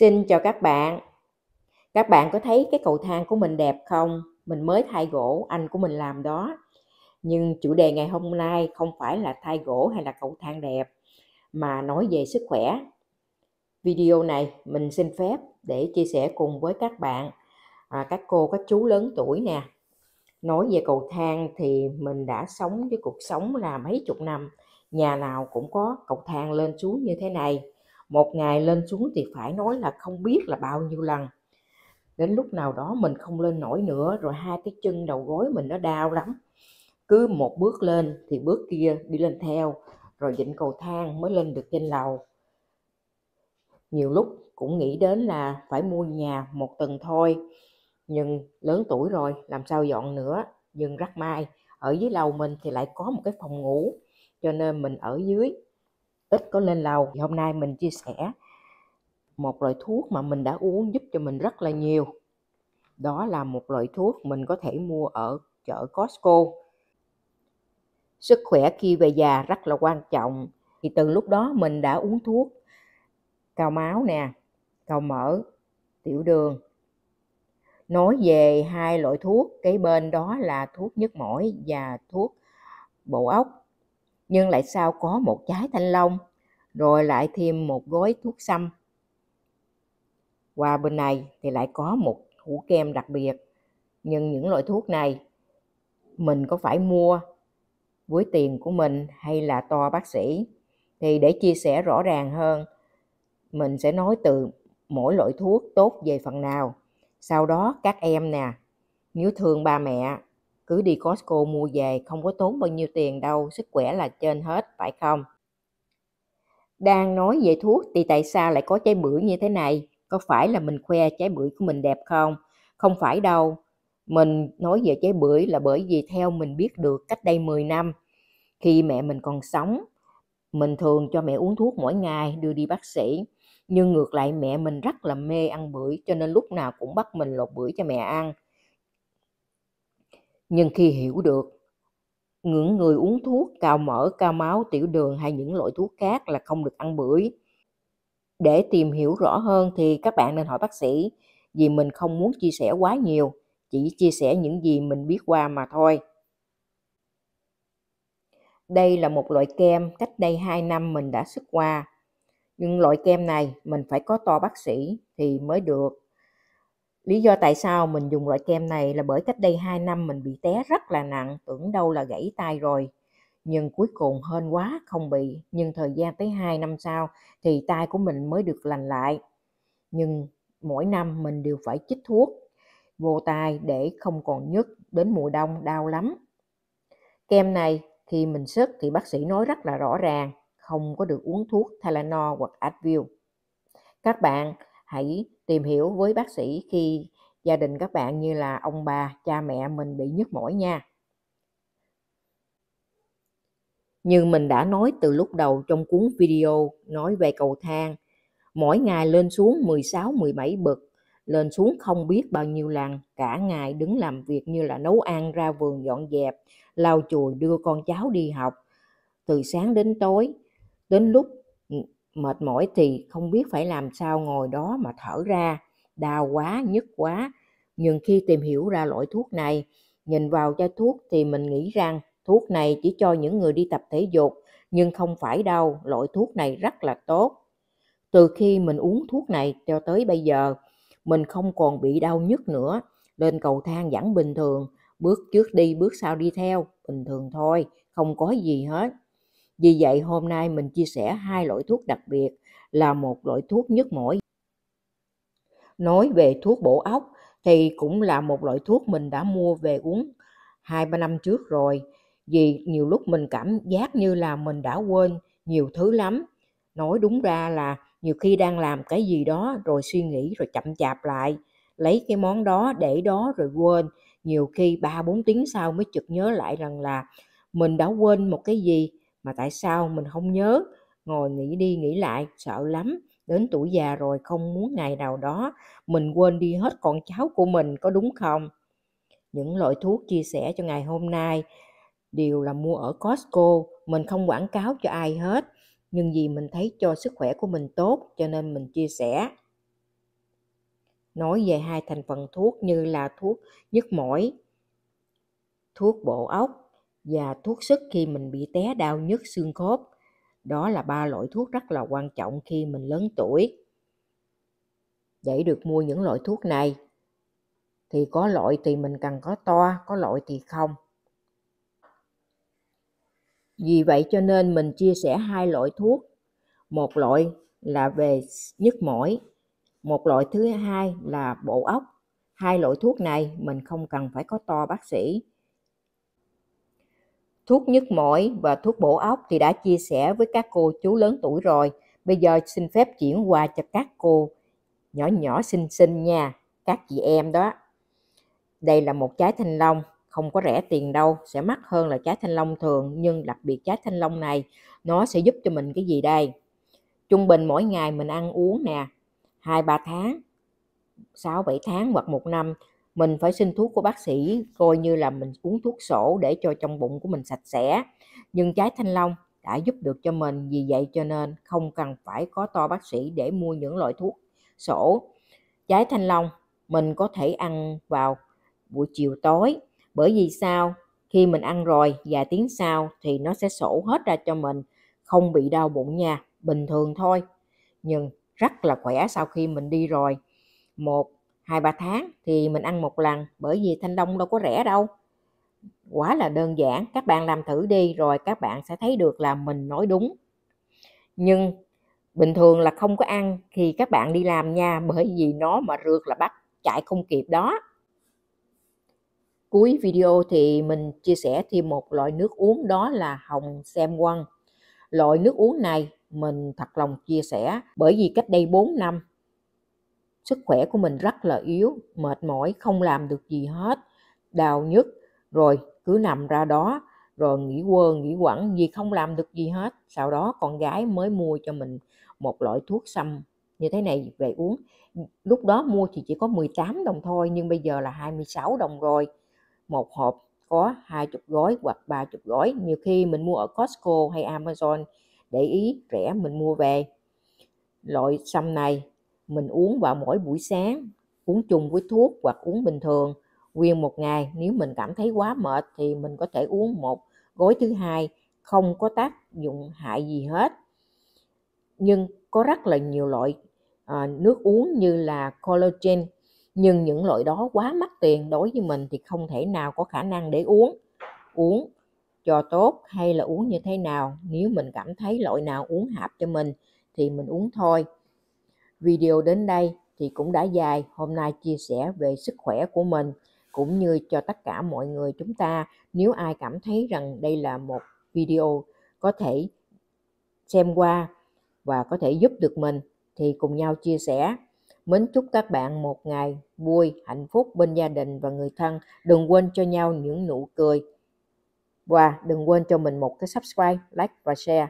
Xin chào các bạn. Các bạn có thấy cái cầu thang của mình đẹp không? Mình mới thay gỗ, anh của mình làm đó. Nhưng chủ đề ngày hôm nay không phải là thay gỗ hay là cầu thang đẹp, mà nói về sức khỏe. Video này mình xin phép để chia sẻ cùng với các bạn, à, các cô, các chú lớn tuổi nè. Nói về cầu thang thì mình đã sống với cuộc sống là mấy chục năm, nhà nào cũng có cầu thang lên xuống như thế này một ngày lên xuống thì phải nói là không biết là bao nhiêu lần đến lúc nào đó mình không lên nổi nữa rồi hai cái chân đầu gối mình nó đau lắm cứ một bước lên thì bước kia đi lên theo rồi dịnh cầu thang mới lên được trên lầu nhiều lúc cũng nghĩ đến là phải mua nhà một tầng thôi nhưng lớn tuổi rồi làm sao dọn nữa nhưng rất may ở dưới lầu mình thì lại có một cái phòng ngủ cho nên mình ở dưới ít có lên lầu thì hôm nay mình chia sẻ một loại thuốc mà mình đã uống giúp cho mình rất là nhiều đó là một loại thuốc mình có thể mua ở chợ Costco sức khỏe khi về già rất là quan trọng thì từ lúc đó mình đã uống thuốc cao máu nè cao mỡ tiểu đường nói về hai loại thuốc cái bên đó là thuốc nhức mỏi và thuốc bổ ốc nhưng lại sao có một trái thanh long rồi lại thêm một gói thuốc xăm qua bên này thì lại có một hũ kem đặc biệt nhưng những loại thuốc này mình có phải mua với tiền của mình hay là to bác sĩ thì để chia sẻ rõ ràng hơn mình sẽ nói từ mỗi loại thuốc tốt về phần nào sau đó các em nè nếu thương ba mẹ cứ đi Costco mua về không có tốn bao nhiêu tiền đâu, sức khỏe là trên hết, phải không? Đang nói về thuốc thì tại sao lại có trái bưởi như thế này? Có phải là mình khoe trái bưởi của mình đẹp không? Không phải đâu. Mình nói về trái bưởi là bởi vì theo mình biết được cách đây 10 năm, khi mẹ mình còn sống, mình thường cho mẹ uống thuốc mỗi ngày đưa đi bác sĩ. Nhưng ngược lại mẹ mình rất là mê ăn bưởi cho nên lúc nào cũng bắt mình lột bưởi cho mẹ ăn nhưng khi hiểu được, những người uống thuốc cao mỡ, cao máu, tiểu đường hay những loại thuốc khác là không được ăn bưởi. Để tìm hiểu rõ hơn thì các bạn nên hỏi bác sĩ vì mình không muốn chia sẻ quá nhiều, chỉ chia sẻ những gì mình biết qua mà thôi. Đây là một loại kem cách đây 2 năm mình đã xuất qua. Nhưng loại kem này mình phải có to bác sĩ thì mới được. Lý do tại sao mình dùng loại kem này là bởi cách đây 2 năm mình bị té rất là nặng, tưởng đâu là gãy tay rồi. Nhưng cuối cùng hên quá không bị, nhưng thời gian tới 2 năm sau thì tay của mình mới được lành lại. Nhưng mỗi năm mình đều phải chích thuốc vô tay để không còn nhức đến mùa đông đau lắm. Kem này khi mình sức thì bác sĩ nói rất là rõ ràng, không có được uống thuốc Tylenol hoặc Advil. Các bạn hãy tìm hiểu với bác sĩ khi gia đình các bạn như là ông bà, cha mẹ mình bị nhức mỏi nha. Như mình đã nói từ lúc đầu trong cuốn video nói về cầu thang, mỗi ngày lên xuống 16-17 bậc, lên xuống không biết bao nhiêu lần, cả ngày đứng làm việc như là nấu ăn, ra vườn dọn dẹp, lau chùi đưa con cháu đi học, từ sáng đến tối. Đến lúc mệt mỏi thì không biết phải làm sao ngồi đó mà thở ra đau quá nhức quá nhưng khi tìm hiểu ra loại thuốc này nhìn vào chai thuốc thì mình nghĩ rằng thuốc này chỉ cho những người đi tập thể dục nhưng không phải đâu loại thuốc này rất là tốt từ khi mình uống thuốc này cho tới bây giờ mình không còn bị đau nhức nữa lên cầu thang vẫn bình thường bước trước đi bước sau đi theo bình thường thôi không có gì hết vì vậy hôm nay mình chia sẻ hai loại thuốc đặc biệt là một loại thuốc nhức mỏi. Nói về thuốc bổ ốc thì cũng là một loại thuốc mình đã mua về uống 2-3 năm trước rồi. Vì nhiều lúc mình cảm giác như là mình đã quên nhiều thứ lắm. Nói đúng ra là nhiều khi đang làm cái gì đó rồi suy nghĩ rồi chậm chạp lại lấy cái món đó để đó rồi quên nhiều khi ba bốn tiếng sau mới chợt nhớ lại rằng là mình đã quên một cái gì mà tại sao mình không nhớ ngồi nghĩ đi nghĩ lại sợ lắm đến tuổi già rồi không muốn ngày nào đó mình quên đi hết con cháu của mình có đúng không những loại thuốc chia sẻ cho ngày hôm nay đều là mua ở Costco mình không quảng cáo cho ai hết nhưng vì mình thấy cho sức khỏe của mình tốt cho nên mình chia sẻ nói về hai thành phần thuốc như là thuốc nhức mỏi thuốc bộ óc và thuốc sức khi mình bị té đau nhức xương khớp. Đó là ba loại thuốc rất là quan trọng khi mình lớn tuổi. Để được mua những loại thuốc này thì có loại thì mình cần có to, có loại thì không. Vì vậy cho nên mình chia sẻ hai loại thuốc. Một loại là về nhức mỏi, một loại thứ hai là bộ óc. Hai loại thuốc này mình không cần phải có to bác sĩ thuốc nhức mỏi và thuốc bổ óc thì đã chia sẻ với các cô chú lớn tuổi rồi. Bây giờ xin phép chuyển qua cho các cô nhỏ nhỏ xinh xinh nha, các chị em đó. Đây là một trái thanh long, không có rẻ tiền đâu, sẽ mắc hơn là trái thanh long thường, nhưng đặc biệt trái thanh long này nó sẽ giúp cho mình cái gì đây? Trung bình mỗi ngày mình ăn uống nè, 2 3 tháng, 6 7 tháng hoặc một năm mình phải xin thuốc của bác sĩ coi như là mình uống thuốc sổ để cho trong bụng của mình sạch sẽ nhưng trái thanh long đã giúp được cho mình vì vậy cho nên không cần phải có to bác sĩ để mua những loại thuốc sổ trái thanh long mình có thể ăn vào buổi chiều tối bởi vì sao khi mình ăn rồi vài tiếng sau thì nó sẽ sổ hết ra cho mình không bị đau bụng nha bình thường thôi nhưng rất là khỏe sau khi mình đi rồi một hai ba tháng thì mình ăn một lần bởi vì thanh long đâu có rẻ đâu quá là đơn giản các bạn làm thử đi rồi các bạn sẽ thấy được là mình nói đúng nhưng bình thường là không có ăn thì các bạn đi làm nha bởi vì nó mà rượt là bắt chạy không kịp đó cuối video thì mình chia sẻ thêm một loại nước uống đó là hồng xem quân loại nước uống này mình thật lòng chia sẻ bởi vì cách đây 4 năm sức khỏe của mình rất là yếu mệt mỏi không làm được gì hết đau nhức rồi cứ nằm ra đó rồi nghỉ quơ nghỉ quẩn vì không làm được gì hết sau đó con gái mới mua cho mình một loại thuốc xăm như thế này về uống lúc đó mua thì chỉ có 18 đồng thôi nhưng bây giờ là 26 đồng rồi một hộp có hai chục gói hoặc ba chục gói nhiều khi mình mua ở Costco hay Amazon để ý rẻ mình mua về loại xăm này mình uống vào mỗi buổi sáng uống chung với thuốc hoặc uống bình thường nguyên một ngày nếu mình cảm thấy quá mệt thì mình có thể uống một gói thứ hai không có tác dụng hại gì hết nhưng có rất là nhiều loại à, nước uống như là collagen nhưng những loại đó quá mắc tiền đối với mình thì không thể nào có khả năng để uống uống cho tốt hay là uống như thế nào nếu mình cảm thấy loại nào uống hợp cho mình thì mình uống thôi Video đến đây thì cũng đã dài, hôm nay chia sẻ về sức khỏe của mình cũng như cho tất cả mọi người chúng ta nếu ai cảm thấy rằng đây là một video có thể xem qua và có thể giúp được mình thì cùng nhau chia sẻ. Mến chúc các bạn một ngày vui, hạnh phúc bên gia đình và người thân. Đừng quên cho nhau những nụ cười. Và đừng quên cho mình một cái subscribe, like và share.